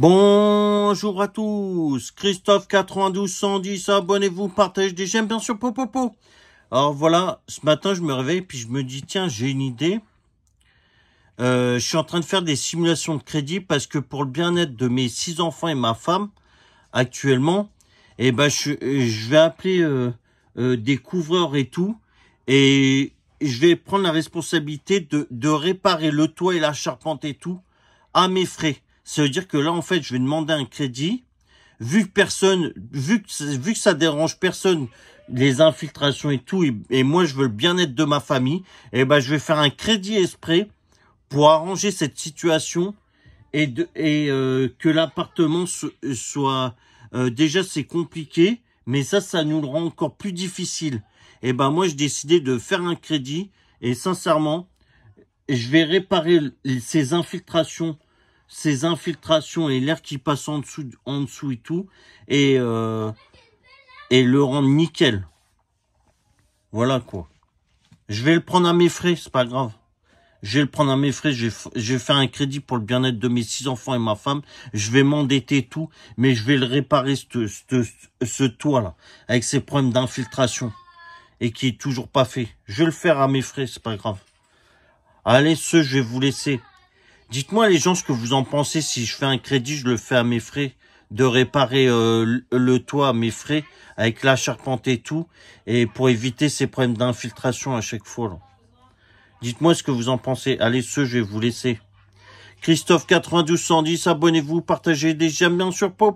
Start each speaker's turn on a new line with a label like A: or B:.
A: Bonjour à tous, Christophe 110 abonnez-vous, partagez des j'aime bien sûr, popopo. Alors voilà, ce matin je me réveille puis je me dis tiens j'ai une idée. Euh, je suis en train de faire des simulations de crédit parce que pour le bien-être de mes six enfants et ma femme actuellement, et eh ben je, vais appeler euh, euh, des couvreurs et tout et je vais prendre la responsabilité de, de réparer le toit et la charpente et tout à mes frais. Ça veut dire que là, en fait, je vais demander un crédit. Vu que personne, vu que, vu que ça dérange personne, les infiltrations et tout, et, moi, je veux le bien-être de ma famille, eh ben, je vais faire un crédit exprès pour arranger cette situation et, de, et euh, que l'appartement soit, euh, déjà, c'est compliqué, mais ça, ça nous le rend encore plus difficile. Et eh ben, moi, j'ai décidé de faire un crédit, et sincèrement, je vais réparer ces infiltrations ces infiltrations et l'air qui passe en dessous, en dessous et tout, et, euh, et le rendre nickel. Voilà quoi. Je vais le prendre à mes frais, c'est pas grave. Je vais le prendre à mes frais, je vais faire un crédit pour le bien-être de mes six enfants et ma femme. Je vais m'endetter tout, mais je vais le réparer, ce, ce toit-là, avec ses problèmes d'infiltration, et qui est toujours pas fait. Je vais le faire à mes frais, c'est pas grave. Allez, ceux, je vais vous laisser. Dites-moi les gens ce que vous en pensez. Si je fais un crédit, je le fais à mes frais de réparer euh, le toit à mes frais avec la charpente et tout et pour éviter ces problèmes d'infiltration à chaque fois. Dites-moi ce que vous en pensez. Allez, ceux, je vais vous laisser. Christophe 9210, abonnez-vous, partagez des j'aime bien sûr. Po,